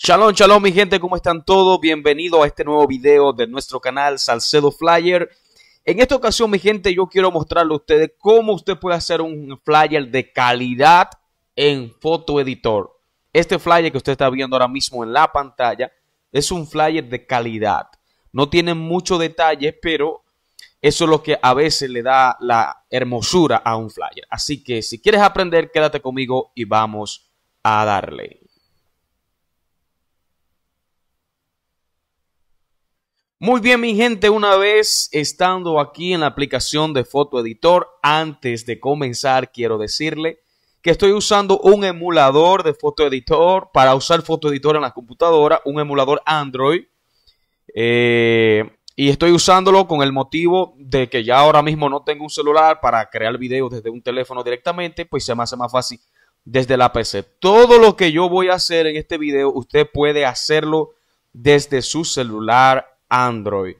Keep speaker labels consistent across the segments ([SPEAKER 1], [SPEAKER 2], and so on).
[SPEAKER 1] Shalom, shalom mi gente, ¿cómo están todos? Bienvenido a este nuevo video de nuestro canal Salcedo Flyer. En esta ocasión mi gente yo quiero mostrarle a ustedes cómo usted puede hacer un flyer de calidad en Photo Editor. Este flyer que usted está viendo ahora mismo en la pantalla es un flyer de calidad. No tiene mucho detalle, pero eso es lo que a veces le da la hermosura a un flyer. Así que si quieres aprender, quédate conmigo y vamos a darle. Muy bien, mi gente, una vez estando aquí en la aplicación de Foto Editor, antes de comenzar, quiero decirle que estoy usando un emulador de Foto Editor para usar Foto Editor en la computadora, un emulador Android. Eh, y estoy usándolo con el motivo de que ya ahora mismo no tengo un celular para crear videos desde un teléfono directamente, pues se me hace más fácil desde la PC. Todo lo que yo voy a hacer en este video, usted puede hacerlo desde su celular Android.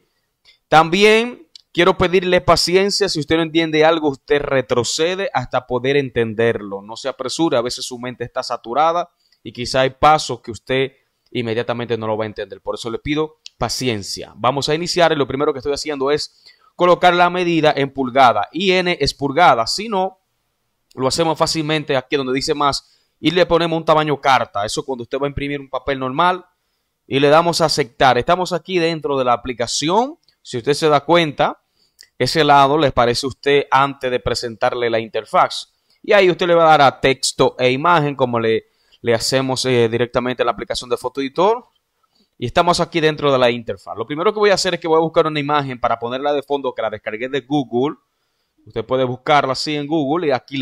[SPEAKER 1] También quiero pedirle paciencia. Si usted no entiende algo, usted retrocede hasta poder entenderlo. No se apresure. A veces su mente está saturada y quizá hay pasos que usted inmediatamente no lo va a entender. Por eso le pido paciencia. Vamos a iniciar y lo primero que estoy haciendo es colocar la medida en pulgada. IN es pulgada. Si no, lo hacemos fácilmente aquí donde dice más y le ponemos un tamaño carta. Eso cuando usted va a imprimir un papel normal y le damos a aceptar. Estamos aquí dentro de la aplicación. Si usted se da cuenta, ese lado le parece a usted antes de presentarle la interfaz. Y ahí usted le va a dar a texto e imagen como le, le hacemos eh, directamente en la aplicación de Foto Editor. Y estamos aquí dentro de la interfaz. Lo primero que voy a hacer es que voy a buscar una imagen para ponerla de fondo que la descargué de Google. Usted puede buscarla así en Google y aquí,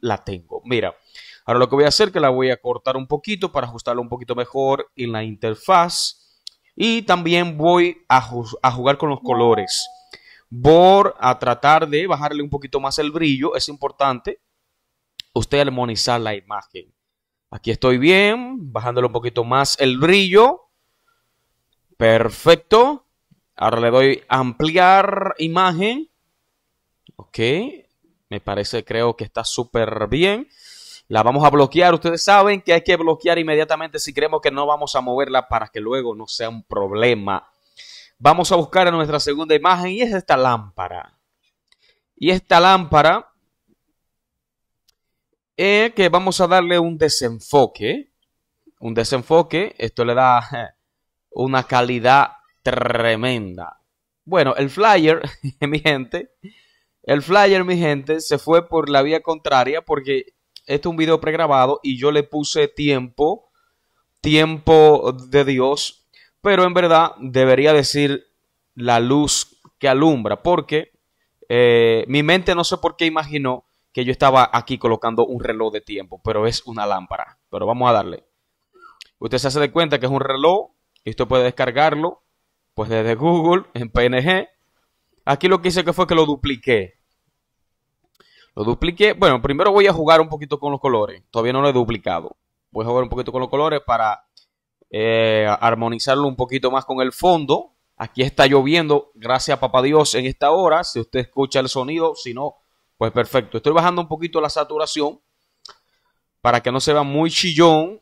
[SPEAKER 1] la tengo. Mira, ahora lo que voy a hacer es que la voy a cortar un poquito para ajustarla un poquito mejor en la interfaz. Y también voy a, jugar con los colores. Voy a tratar de bajarle un poquito más el brillo. Es importante usted armonizar la imagen. Aquí estoy bien, bajándole un poquito más el brillo. Perfecto. Ahora le doy ampliar imagen. Ok, me parece, creo que está súper bien. La vamos a bloquear. Ustedes saben que hay que bloquear inmediatamente si creemos que no vamos a moverla para que luego no sea un problema. Vamos a buscar a nuestra segunda imagen y es esta lámpara. Y esta lámpara eh, que vamos a darle un desenfoque. Un desenfoque. Esto le da eh, una calidad tremenda. Bueno, el flyer, mi gente, el flyer, mi gente, se fue por la vía contraria porque este es un video pregrabado y yo le puse tiempo, tiempo de Dios, pero en verdad debería decir la luz que alumbra, porque eh, mi mente no sé por qué imaginó que yo estaba aquí colocando un reloj de tiempo, pero es una lámpara. Pero vamos a darle. Usted se hace de cuenta que es un reloj y usted puede descargarlo pues desde Google en PNG Aquí lo que hice que fue que lo dupliqué. Lo dupliqué. Bueno, primero voy a jugar un poquito con los colores. Todavía no lo he duplicado. Voy a jugar un poquito con los colores para eh, armonizarlo un poquito más con el fondo. Aquí está lloviendo, gracias a papá Dios, en esta hora. Si usted escucha el sonido, si no, pues perfecto. Estoy bajando un poquito la saturación para que no se vea muy chillón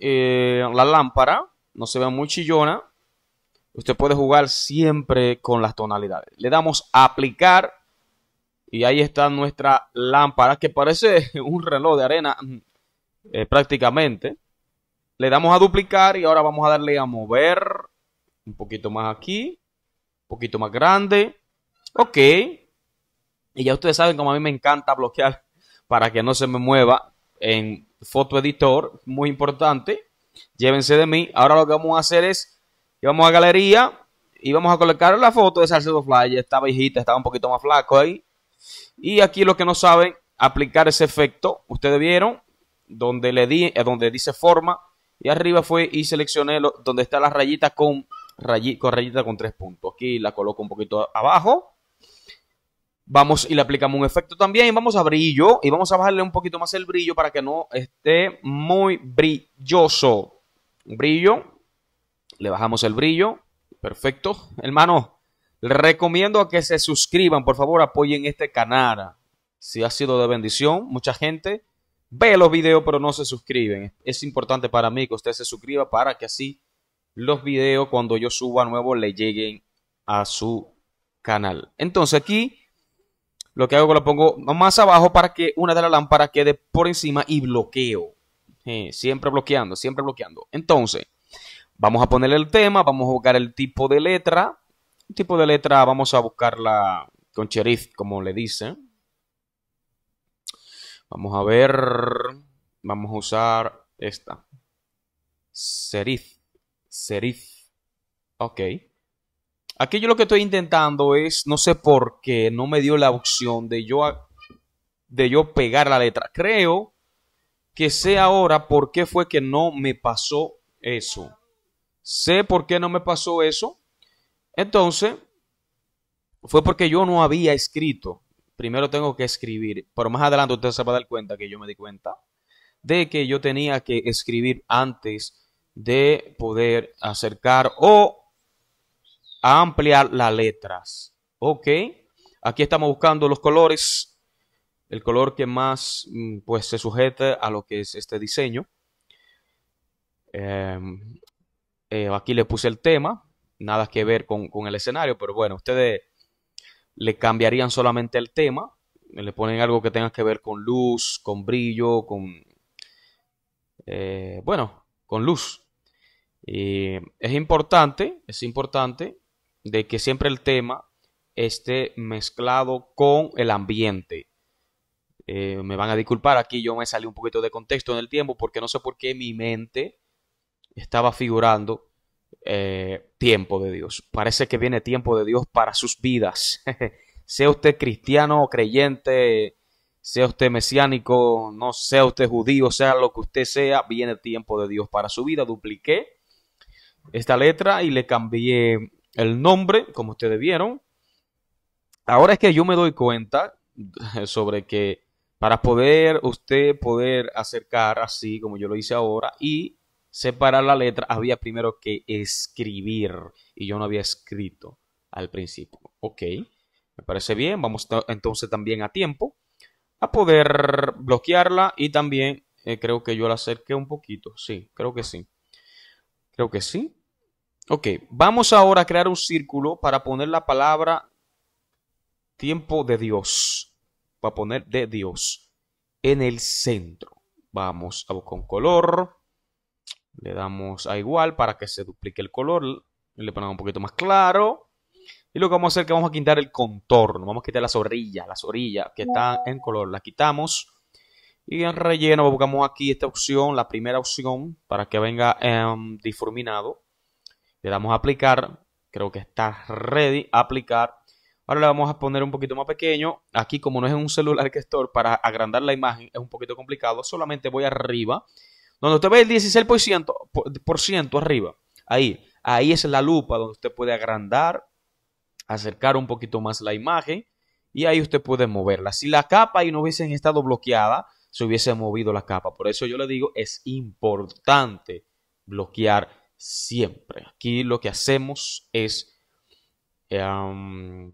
[SPEAKER 1] eh, la lámpara, no se vea muy chillona. Usted puede jugar siempre con las tonalidades. Le damos a aplicar y ahí está nuestra lámpara que parece un reloj de arena mm, eh, prácticamente. Le damos a duplicar y ahora vamos a darle a mover un poquito más aquí, un poquito más grande. Ok. Y ya ustedes saben como a mí me encanta bloquear para que no se me mueva en foto editor, muy importante. Llévense de mí. Ahora lo que vamos a hacer es y vamos a galería, y vamos a colocar la foto de Salcedo Flyer, estaba viejita, estaba un poquito más flaco ahí. Y aquí los que no saben aplicar ese efecto, ustedes vieron, donde le di, eh, donde dice forma, y arriba fue y seleccioné lo, donde está la rayita con, rayita con tres puntos. Aquí la coloco un poquito abajo. Vamos y le aplicamos un efecto también. Y vamos a brillo. Y vamos a bajarle un poquito más el brillo para que no esté muy brilloso. Brillo. Le bajamos el brillo. Perfecto. Hermano, recomiendo a que se suscriban. Por favor, apoyen este canal. Si ha sido de bendición, mucha gente ve los videos pero no se suscriben. Es importante para mí que usted se suscriba para que así los videos cuando yo suba nuevo le lleguen a su canal. Entonces aquí lo que hago es que lo pongo más abajo para que una de las lámparas quede por encima y bloqueo. Eh, siempre bloqueando, siempre bloqueando. Entonces, Vamos a poner el tema, vamos a buscar el tipo de letra. El tipo de letra vamos a buscarla con cheriz, como le dicen. Vamos a ver. Vamos a usar esta. serif, serif. Ok. Aquí yo lo que estoy intentando es, no sé por qué, no me dio la opción de yo, de yo pegar la letra. Creo que sé ahora por qué fue que no me pasó eso sé por qué no me pasó eso. Entonces, fue porque yo no había escrito. Primero tengo que escribir, pero más adelante usted se va a dar cuenta que yo me di cuenta de que yo tenía que escribir antes de poder acercar o ampliar las letras. Ok, aquí estamos buscando los colores, el color que más mm, pues se sujete a lo que es este diseño. Eh, eh, aquí le puse el tema, nada que ver con, el escenario, pero bueno, ustedes le cambiarían solamente el tema, le ponen algo que tenga que ver con luz, con brillo, con... Eh, bueno, con luz. es importante, es importante de que siempre el tema esté mezclado con el ambiente. Eh, me van a disculpar, aquí yo me salí un poquito de contexto en el tiempo porque no sé por qué mi mente estaba figurando eh, tiempo de Dios. Parece que viene tiempo de Dios para sus vidas. sea usted cristiano o creyente, sea usted mesiánico, no sea usted judío, sea lo que usted sea, viene tiempo de Dios para su vida. Dupliqué esta letra y le cambié el nombre, como ustedes vieron. Ahora es que yo me doy cuenta sobre que para poder usted poder acercar así como yo lo hice ahora y separar la letra, había primero que escribir. Y yo no había escrito al principio. Ok, me parece bien. Vamos entonces también a tiempo a poder bloquearla. Y también eh, creo que yo la acerqué un poquito. Sí, creo que sí. Creo que sí. Ok, vamos ahora a crear un círculo para poner la palabra tiempo de Dios. Para poner de Dios en el centro. Vamos a buscar un color. Le damos a igual para que se duplique el color. Le ponemos un poquito más claro. Y lo que vamos a hacer es que vamos a quitar el contorno. Vamos a quitar las orillas, las orillas que están en color. Las quitamos. Y en relleno buscamos aquí esta opción, la primera opción, para que venga em, difuminado. Le damos a aplicar. Creo que está ready. Aplicar. Ahora le vamos a poner un poquito más pequeño. Aquí como no es un celular que store, para agrandar la imagen es un poquito complicado. Solamente voy arriba donde usted ve el 16% por ciento arriba, ahí, ahí es la lupa donde usted puede agrandar, acercar un poquito más la imagen y ahí usted puede moverla. Si la capa ahí no hubiesen estado bloqueada, se hubiese movido la capa. Por eso yo le digo, es importante bloquear siempre. Aquí lo que hacemos es em,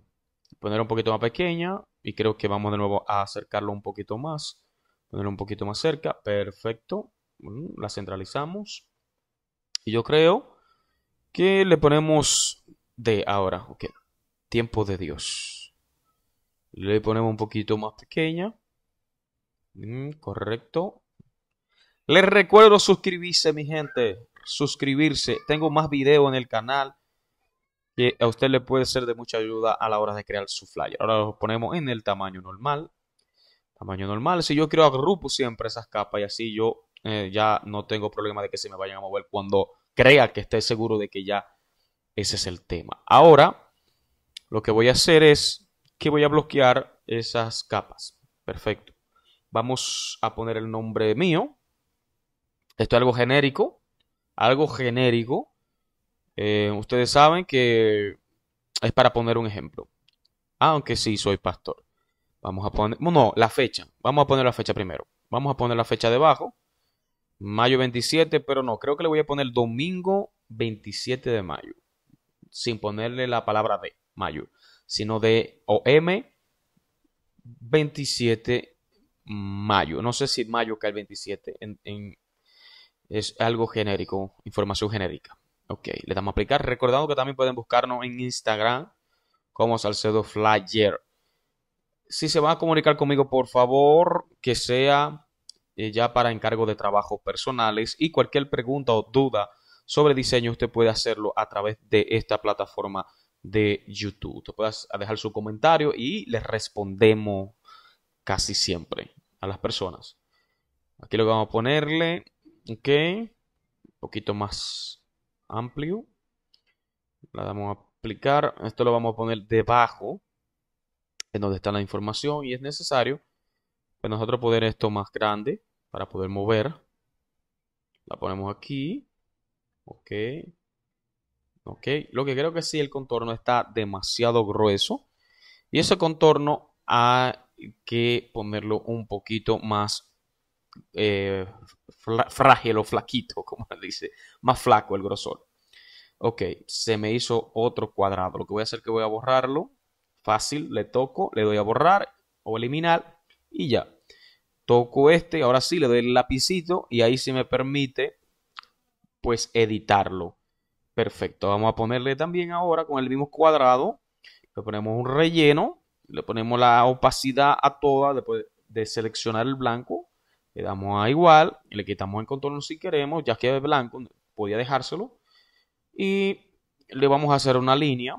[SPEAKER 1] poner un poquito más pequeña y creo que vamos de nuevo a acercarlo un poquito más. poner un poquito más cerca. Perfecto. Mm, la centralizamos. Y yo creo que le ponemos de ahora, ok, tiempo de Dios. Le ponemos un poquito más pequeña. Mm, correcto. Les recuerdo suscribirse, mi gente. Suscribirse. Tengo más videos en el canal que a usted le puede ser de mucha ayuda a la hora de crear su flyer. Ahora lo ponemos en el tamaño normal. Tamaño normal. Si yo creo agrupo siempre esas capas y así yo eh, ya no tengo problema de que se me vayan a mover cuando crea que esté seguro de que ya ese es el tema. Ahora, lo que voy a hacer es que voy a bloquear esas capas. Perfecto. Vamos a poner el nombre mío. Esto es algo genérico. Algo genérico. Eh, ustedes saben que es para poner un ejemplo. Ah, aunque sí, soy pastor. Vamos a poner... No, la fecha. Vamos a poner la fecha primero. Vamos a poner la fecha debajo mayo 27, pero no, creo que le voy a poner domingo 27 de mayo, sin ponerle la palabra de mayo, sino de OM 27 mayo. No sé si mayo cae el 27, en, es algo genérico, información genérica. Ok, le damos a aplicar. Recordando que también pueden buscarnos en Instagram como Salcedo Flyer. Si se van a comunicar conmigo, por favor, que sea eh, ya para encargo de trabajos personales y cualquier pregunta o duda sobre diseño usted puede hacerlo a través de esta plataforma de YouTube. Usted puede dejar su comentario y le respondemos casi siempre a las personas. Aquí lo que vamos a ponerle, ok, un poquito más amplio. La damos a aplicar. Esto lo vamos a poner debajo, en donde está la información y es necesario pues nosotros poner esto más grande para poder mover. La ponemos aquí. Ok. Ok. Lo que creo que sí, el contorno está demasiado grueso. Y ese contorno hay que ponerlo un poquito más eh, frágil o flaquito, como dice. Más flaco el grosor. Ok, se me hizo otro cuadrado. Lo que voy a hacer es que voy a borrarlo. Fácil, le toco, le doy a borrar o eliminar y ya toco este, ahora sí le doy el lapicito y ahí sí me permite pues editarlo. Perfecto, vamos a ponerle también ahora con el mismo cuadrado, le ponemos un relleno, le ponemos la opacidad a toda, después de seleccionar el blanco, le damos a igual, le quitamos el contorno si queremos, ya que es blanco, podía dejárselo, y le vamos a hacer una línea,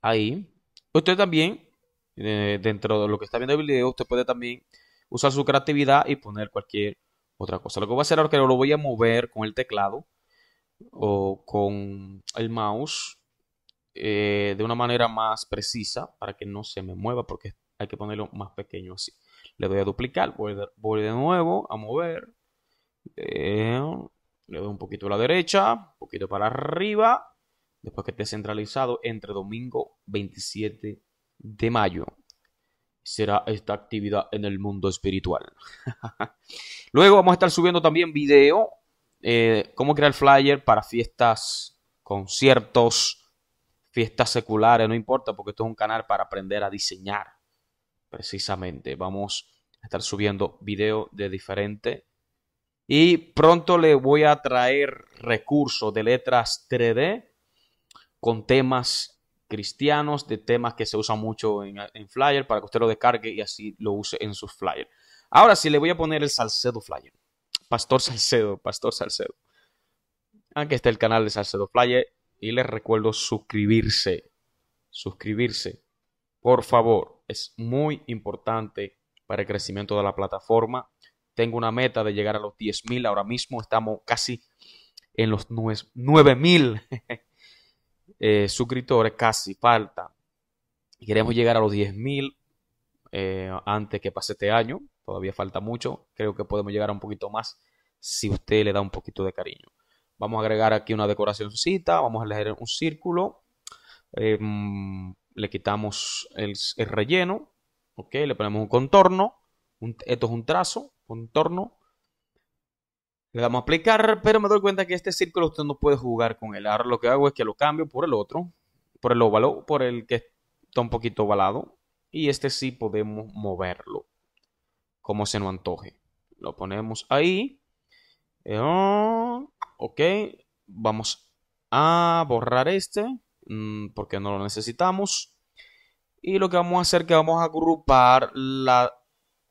[SPEAKER 1] ahí. Usted también, eh, dentro de lo que está viendo el video, usted puede también usar su creatividad y poner cualquier otra cosa. Lo que voy a hacer ahora que lo voy a mover con el teclado o con el mouse eh, de una manera más precisa para que no se me mueva porque hay que ponerlo más pequeño así. Le doy a duplicar, voy de, nuevo a mover. Eh, le doy un poquito a la derecha, un poquito para arriba. Después que esté centralizado entre domingo 27 de mayo será esta actividad en el mundo espiritual. Luego vamos a estar subiendo también video, eh, cómo crear flyer para fiestas, conciertos, fiestas seculares, no importa, porque esto es un canal para aprender a diseñar, precisamente. Vamos a estar subiendo video de diferente. Y pronto le voy a traer recursos de letras 3D con temas cristianos, de temas que se usan mucho en, flyer para que usted lo descargue y así lo use en su Flyer. Ahora sí le voy a poner el Salcedo Flyer. Pastor Salcedo, Pastor Salcedo. Aquí está el canal de Salcedo Flyer y les recuerdo suscribirse. Suscribirse. Por favor, es muy importante para el crecimiento de la plataforma. Tengo una meta de llegar a los 10.000. Ahora mismo estamos casi en los 9.000. Eh, suscriptores, casi falta. Queremos llegar a los 10.000 eh, antes que pase este año. Todavía falta mucho. Creo que podemos llegar a un poquito más si usted le da un poquito de cariño. Vamos a agregar aquí una decoracióncita. Vamos a elegir un círculo. Eh, mm, le quitamos el, relleno. Ok, le ponemos un contorno. esto es un trazo, contorno le damos a aplicar, pero me doy cuenta que este círculo usted no puede jugar con él. Ahora lo que hago es que lo cambio por el otro, por el óvalo, por el que está un poquito ovalado. Y este sí podemos moverlo como se nos antoje. Lo ponemos ahí. Eh, oh, ok, vamos a borrar este mm, porque no lo necesitamos. Y lo que vamos a hacer es que vamos a agrupar las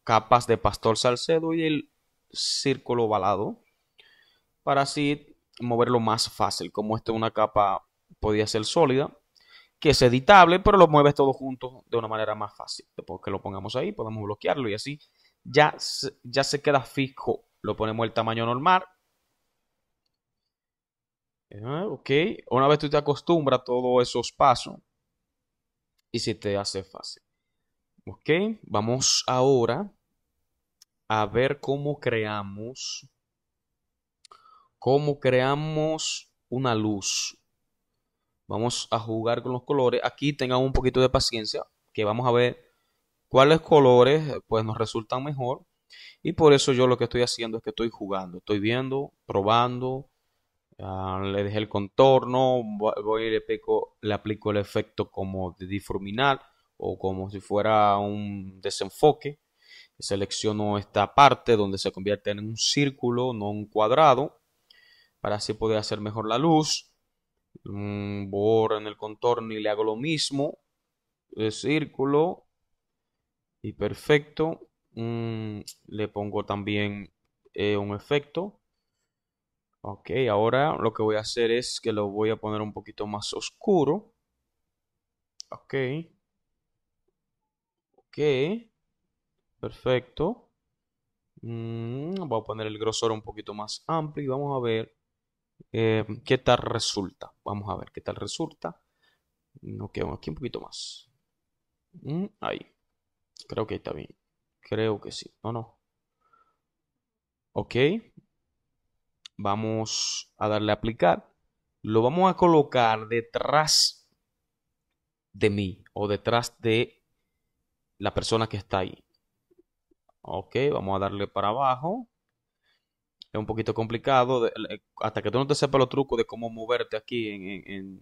[SPEAKER 1] capas de Pastor Salcedo y el círculo ovalado para así moverlo más fácil. Como esta es una capa, podía ser sólida, que es editable, pero lo mueves todo junto de una manera más fácil. Después que lo pongamos ahí, podemos bloquearlo y así ya, ya se queda fijo. Lo ponemos el tamaño normal. Ah, ok, una vez tú te acostumbras a todos esos pasos y se te hace fácil. Ok, vamos ahora a ver cómo creamos cómo creamos una luz. Vamos a jugar con los colores. Aquí tengan un poquito de paciencia, que vamos a ver cuáles colores pues nos resultan mejor. Y por eso yo lo que estoy haciendo es que estoy jugando, estoy viendo, probando. le dejé el contorno, voy le, le aplico el efecto como de difuminar o como si fuera un desenfoque. Selecciono esta parte donde se convierte en un círculo, no un cuadrado. Ahora así poder hacer mejor la luz. Borra mm, borro en el contorno y le hago lo mismo. El eh, círculo. Y perfecto. Mm, le pongo también eh, un efecto. Ok, ahora lo que voy a hacer es que lo voy a poner un poquito más oscuro. Ok. Ok. Perfecto. Mm, voy a poner el grosor un poquito más amplio y vamos a ver eh, ¿Qué tal resulta? Vamos a ver qué tal resulta. No quedamos aquí un poquito más. Mm, ahí. Creo que está bien. Creo que sí. No, no. Ok. Vamos a darle a aplicar. Lo vamos a colocar detrás de mí o detrás de la persona que está ahí. Ok, vamos a darle para abajo un poquito complicado. Eh, hasta que tú no te sepas los trucos de cómo moverte aquí en,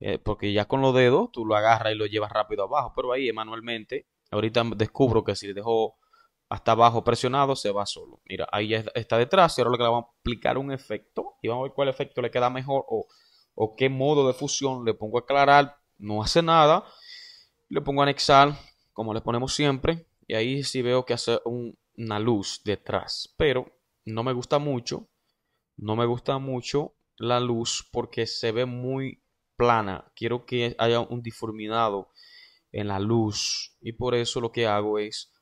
[SPEAKER 1] eh, porque ya con los dedos tú lo agarras y lo llevas rápido abajo, pero ahí manualmente, ahorita descubro que si le dejo hasta abajo presionado se va solo. Mira, ahí ya está detrás y ahora lo que le vamos a aplicar un efecto y vamos a ver cuál efecto le queda mejor o, qué modo de fusión le pongo a aclarar, no hace nada, le pongo anexar como le ponemos siempre y ahí sí veo que hace una luz detrás, pero no me gusta mucho. No me gusta mucho la luz porque se ve muy plana. Quiero que haya un difuminado en la luz. Y por eso lo que hago es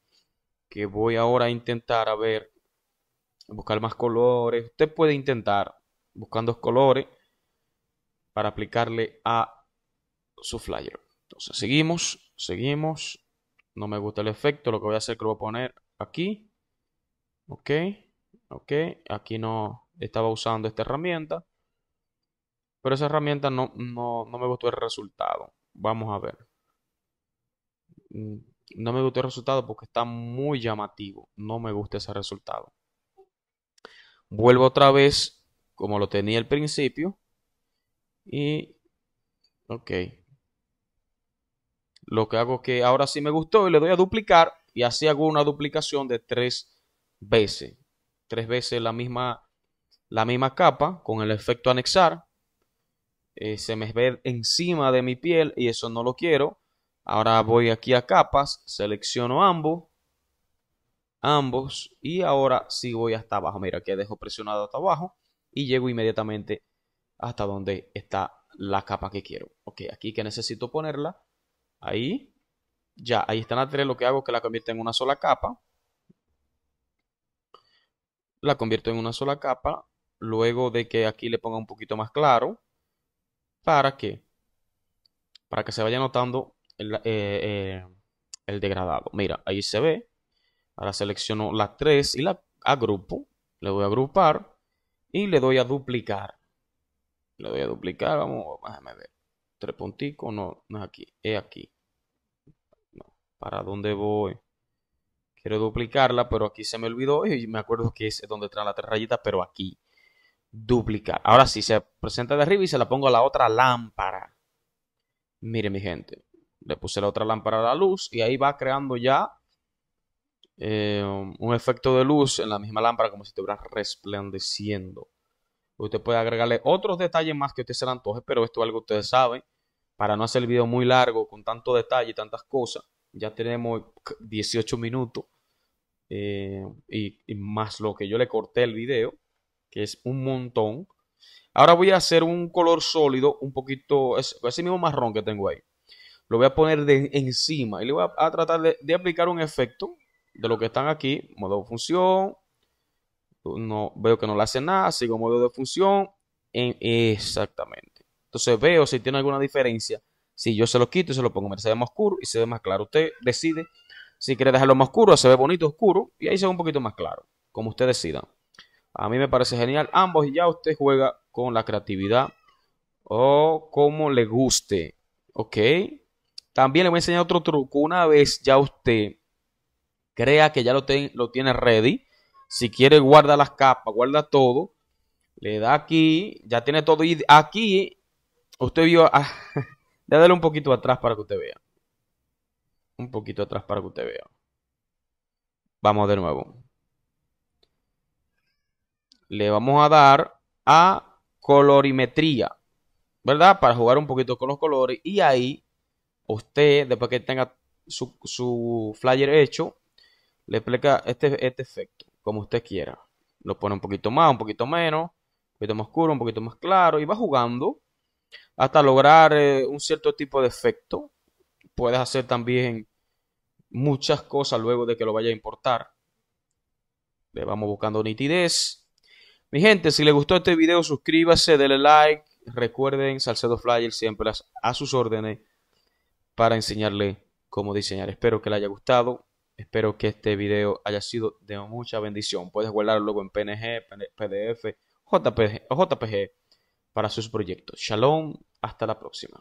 [SPEAKER 1] que voy ahora a intentar a ver, buscar más colores. Usted puede intentar buscando colores para aplicarle a su flyer. Entonces seguimos, seguimos. No me gusta el efecto. Lo que voy a hacer es que lo voy a poner aquí. Ok ok, aquí no estaba usando esta herramienta, pero esa herramienta no, no me gustó el resultado. Vamos a ver. Mm, no me gustó el resultado porque está muy llamativo. No me gusta ese resultado. Vuelvo otra vez como lo tenía al principio. Y... Ok. Lo que hago es que ahora sí me gustó y le doy a duplicar. Y así hago una duplicación de tres veces tres veces la misma, la misma capa con el efecto anexar. Eh, se me ve encima de mi piel y eso no lo quiero. Ahora voy aquí a capas, selecciono ambos, ambos y ahora sí voy hasta abajo. Mira que dejo presionado hasta abajo y llego inmediatamente hasta donde está la capa que quiero. Ok, aquí que necesito ponerla, ahí, ya, ahí están las tres, lo que hago es que la convierta en una sola capa la convierto en una sola capa, luego de que aquí le ponga un poquito más claro, para que, para que se vaya notando el, eh, eh, degradado. Mira, ahí se ve, ahora selecciono las tres y la agrupo, le voy a agrupar y le doy a duplicar. Le doy a duplicar, vamos, déjame ver. Tres punticos, no, no es aquí, es aquí. ¿Para dónde voy? Quiero duplicarla, pero aquí se me olvidó y me acuerdo que es donde trae la tres rayitas, pero aquí. Duplicar. Ahora sí, se presenta de arriba y se la pongo a la otra lámpara. Mire, mi gente. Le puse la otra lámpara a la luz y ahí va creando ya eh, un efecto de luz en la misma lámpara como si estuviera resplandeciendo. Usted puede agregarle otros detalles más que usted se le antoje, pero esto es algo que ustedes saben. Para no hacer el video muy largo, con tanto detalle y tantas cosas, ya tenemos 18 minutos eh, y, más lo que yo le corté el video, que es un montón. Ahora voy a hacer un color sólido, un poquito, ese, mismo marrón que tengo ahí. Lo voy a poner de encima y le voy a, tratar de, aplicar un efecto de lo que están aquí. Modo de función. No, veo que no le hace nada. Sigo modo de función. exactamente. Entonces veo si tiene alguna diferencia si yo se lo quito y se lo pongo, se ve más oscuro y se ve más claro. Usted decide si quiere dejarlo más oscuro, se ve bonito oscuro y ahí se ve un poquito más claro, como usted decida. A mí me parece genial ambos y ya usted juega con la creatividad o como le guste. ¿Ok? También le voy a enseñar otro truco. Una vez ya usted crea que ya lo, lo tiene ready, si quiere guarda las capas, guarda todo. Le da aquí, ya tiene todo. Y aquí, usted vio, ah, Déjale un poquito atrás para que usted vea. Un poquito atrás para que usted vea. Vamos de nuevo. Le vamos a dar a colorimetría. ¿Verdad? Para jugar un poquito con los colores. Y ahí, usted, después que tenga su, flyer hecho, le explica este, este efecto, como usted quiera. Lo pone un poquito más, un poquito menos, un poquito más oscuro, un poquito más claro. Y va jugando hasta lograr eh, un cierto tipo de efecto. Puedes hacer también muchas cosas luego de que lo vaya a importar. Le vamos buscando nitidez. Mi gente, si le gustó este video, suscríbase, denle like. Recuerden, Salcedo Flyer siempre a sus órdenes para enseñarle cómo diseñar. Espero que le haya gustado. Espero que este video haya sido de mucha bendición. Puedes guardarlo luego en PNG, PDF, JPG, o JPG para sus proyectos. Shalom hasta la próxima